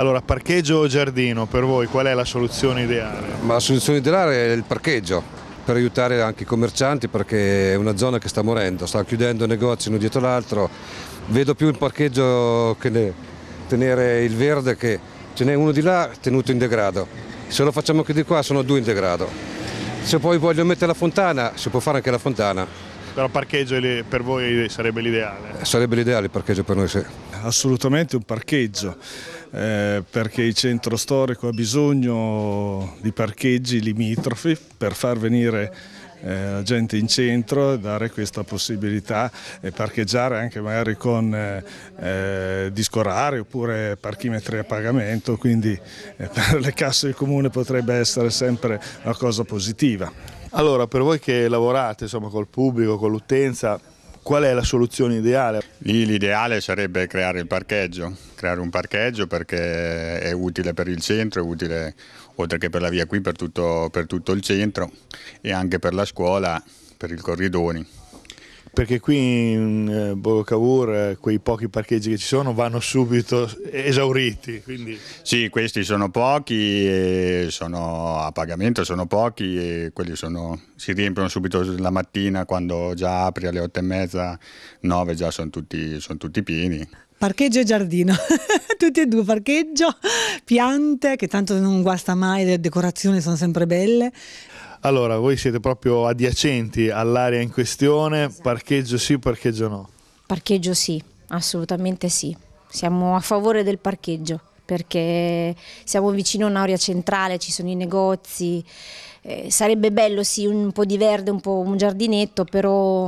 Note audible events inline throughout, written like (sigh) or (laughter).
Allora, parcheggio o giardino, per voi qual è la soluzione ideale? Ma la soluzione ideale è il parcheggio, per aiutare anche i commercianti perché è una zona che sta morendo, sta chiudendo negozi uno dietro l'altro, vedo più il parcheggio che ne, tenere il verde che ce n'è uno di là tenuto in degrado, se lo facciamo anche di qua sono due in degrado, se poi voglio mettere la fontana si può fare anche la fontana. Però parcheggio per voi sarebbe l'ideale? Sarebbe l'ideale il parcheggio per noi, sì. Assolutamente un parcheggio eh, perché il centro storico ha bisogno di parcheggi limitrofi per far venire eh, gente in centro e dare questa possibilità e parcheggiare anche magari con eh, eh discorari oppure parchimetri a pagamento, quindi eh, (laughs) per le casse del comune potrebbe essere sempre una cosa positiva. Allora, per voi che lavorate insomma, col pubblico, con l'utenza, Qual è la soluzione ideale? Lì l'ideale sarebbe creare il parcheggio, creare un parcheggio perché è utile per il centro, è utile oltre che per la via qui per tutto, per tutto il centro e anche per la scuola, per il corridoio perché qui in eh, Borocavur eh, quei pochi parcheggi che ci sono vanno subito esauriti. Quindi... Sì, questi sono pochi, sono a pagamento sono pochi e quelli sono, si riempiono subito la mattina quando già apri alle 8 e mezza, 9 già sono tutti, sono tutti pieni parcheggio e giardino, (laughs) tutti e due, parcheggio, piante che tanto non guasta mai, le decorazioni sono sempre belle. Allora, voi siete proprio adiacenti all'area in questione, esatto. parcheggio sì, parcheggio no? Parcheggio sì, assolutamente sì. Siamo a favore del parcheggio perché siamo vicino a un'area centrale, ci sono i negozi, eh, sarebbe bello sì un po' di verde, un po' un giardinetto, però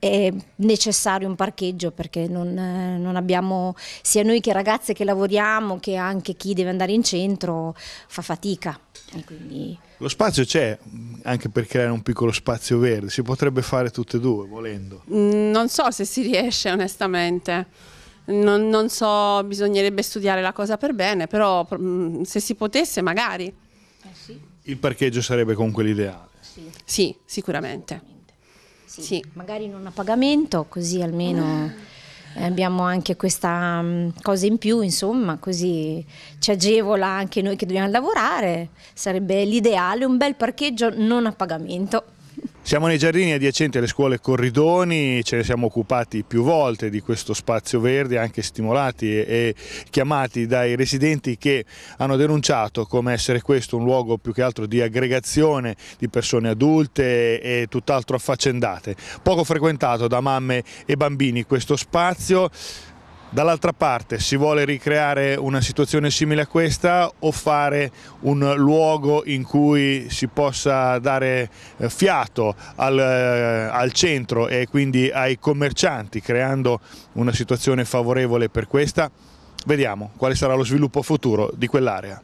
è necessario un parcheggio perché non, eh, non, abbiamo, sia noi che ragazze che lavoriamo che anche chi deve andare in centro fa fatica. Quindi... Lo spazio c'è anche per creare un piccolo spazio verde, si potrebbe fare tutte e due volendo. Mm, non so se si riesce onestamente. Non, non so, bisognerebbe studiare la cosa per bene, però mm, se si potesse magari. Eh sì. Il parcheggio sarebbe comunque l'ideale. Sì, sì sicuramente. Sì, sì. Magari non a pagamento, così almeno... Mm abbiamo anche questa mm, cosa in più, insomma, così ci agevola anche noi che dobbiamo lavorare. Sarebbe l'ideale un bel parcheggio non a pagamento. Siamo nei giardini adiacenti alle scuole Corridoni, ce ne siamo occupati più volte di questo spazio verde, anche stimolati e chiamati dai residenti che hanno denunciato come essere questo un luogo più che altro di aggregazione di persone adulte e tutt'altro affaccendate. Poco frequentato da mamme e bambini questo spazio. Dall'altra parte si vuole ricreare una situazione simile a questa o fare un luogo in cui si possa dare eh, fiato al, eh, al, centro e quindi ai commercianti creando una situazione favorevole per questa? Vediamo quale sarà lo sviluppo futuro di quell'area.